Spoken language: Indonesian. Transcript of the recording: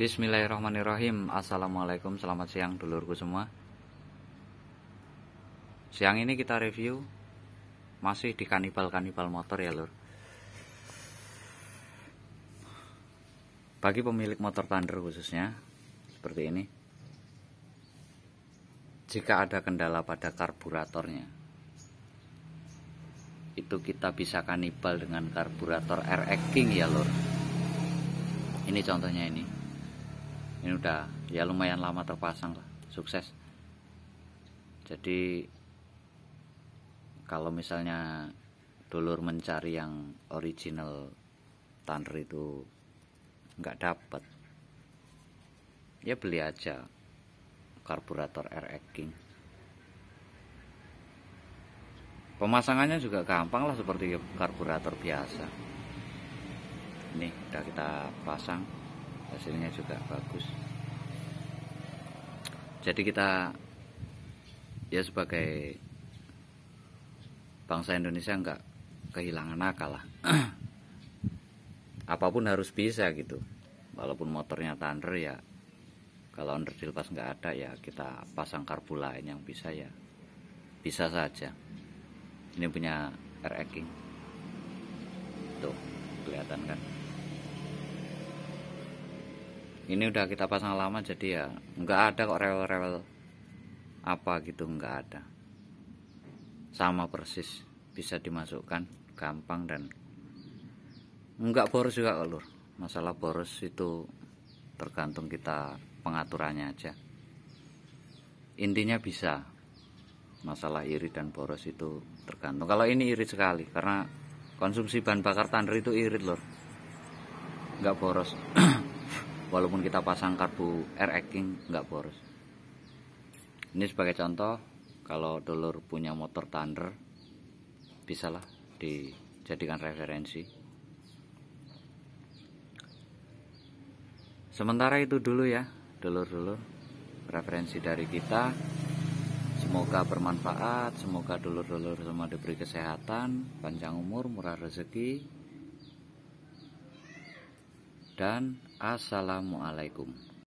Bismillahirrahmanirrahim Assalamualaikum selamat siang dulurku semua Siang ini kita review Masih di kanibal-kanibal motor ya lur Bagi pemilik motor Thunder khususnya Seperti ini Jika ada kendala pada karburatornya Itu kita bisa kanibal dengan karburator RX King ya lur Ini contohnya ini ini udah ya lumayan lama terpasang lah sukses jadi kalau misalnya dulur mencari yang original tanner itu nggak dapet, ya beli aja karburator RX King pemasangannya juga gampang lah seperti karburator biasa ini udah kita pasang hasilnya juga bagus jadi kita ya sebagai bangsa Indonesia nggak kehilangan akal lah apapun harus bisa gitu walaupun motornya Thunder ya kalau underdeal pas nggak ada ya kita pasang karbu lain yang bisa ya bisa saja ini punya RX King tuh kelihatan kan ini udah kita pasang lama jadi ya nggak ada kok rewel-rewel apa gitu nggak ada sama persis bisa dimasukkan gampang dan nggak boros juga kok lur masalah boros itu tergantung kita pengaturannya aja intinya bisa masalah irit dan boros itu tergantung kalau ini irit sekali karena konsumsi bahan bakar tandur itu irit lur nggak boros walaupun kita pasang karbu air King nggak boros ini sebagai contoh kalau dulur punya motor Thunder bisalah dijadikan referensi sementara itu dulu ya dulur-dulur referensi dari kita semoga bermanfaat semoga dulur-dulur semua diberi kesehatan panjang umur murah rezeki dan assalamualaikum.